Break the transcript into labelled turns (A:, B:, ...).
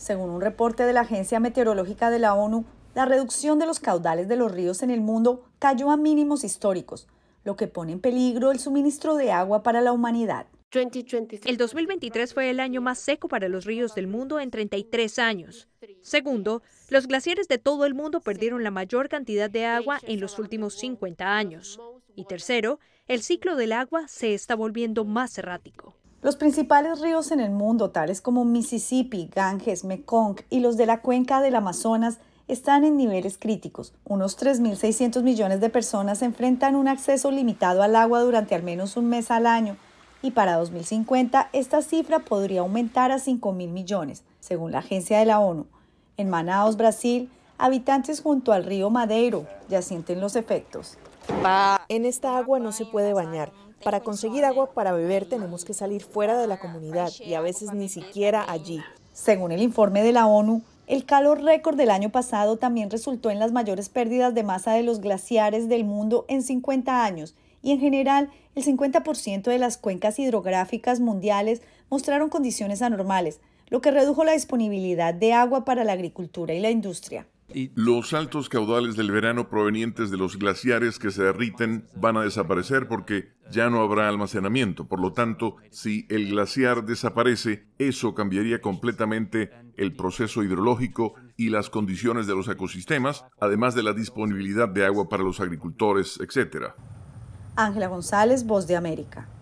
A: Según un reporte de la Agencia Meteorológica de la ONU, la reducción de los caudales de los ríos en el mundo cayó a mínimos históricos, lo que pone en peligro el suministro de agua para la humanidad.
B: El 2023 fue el año más seco para los ríos del mundo en 33 años. Segundo, los glaciares de todo el mundo perdieron la mayor cantidad de agua en los últimos 50 años. Y tercero, el ciclo del agua se está volviendo más errático.
A: Los principales ríos en el mundo, tales como Mississippi, Ganges, Mekong y los de la cuenca del Amazonas, están en niveles críticos. Unos 3.600 millones de personas enfrentan un acceso limitado al agua durante al menos un mes al año y para 2050 esta cifra podría aumentar a 5.000 millones, según la agencia de la ONU. En Manaus, Brasil, habitantes junto al río Madeiro ya sienten los efectos. En esta agua no se puede bañar. Para conseguir agua para beber tenemos que salir fuera de la comunidad y a veces ni siquiera allí. Según el informe de la ONU, el calor récord del año pasado también resultó en las mayores pérdidas de masa de los glaciares del mundo en 50 años y en general el 50% de las cuencas hidrográficas mundiales mostraron condiciones anormales, lo que redujo la disponibilidad de agua para la agricultura y la industria.
C: Los altos caudales del verano provenientes de los glaciares que se derriten van a desaparecer porque ya no habrá almacenamiento. Por lo tanto, si el glaciar desaparece, eso cambiaría completamente el proceso hidrológico y las condiciones de los ecosistemas, además de la disponibilidad de agua para los agricultores, etc.
A: Ángela González, Voz de América.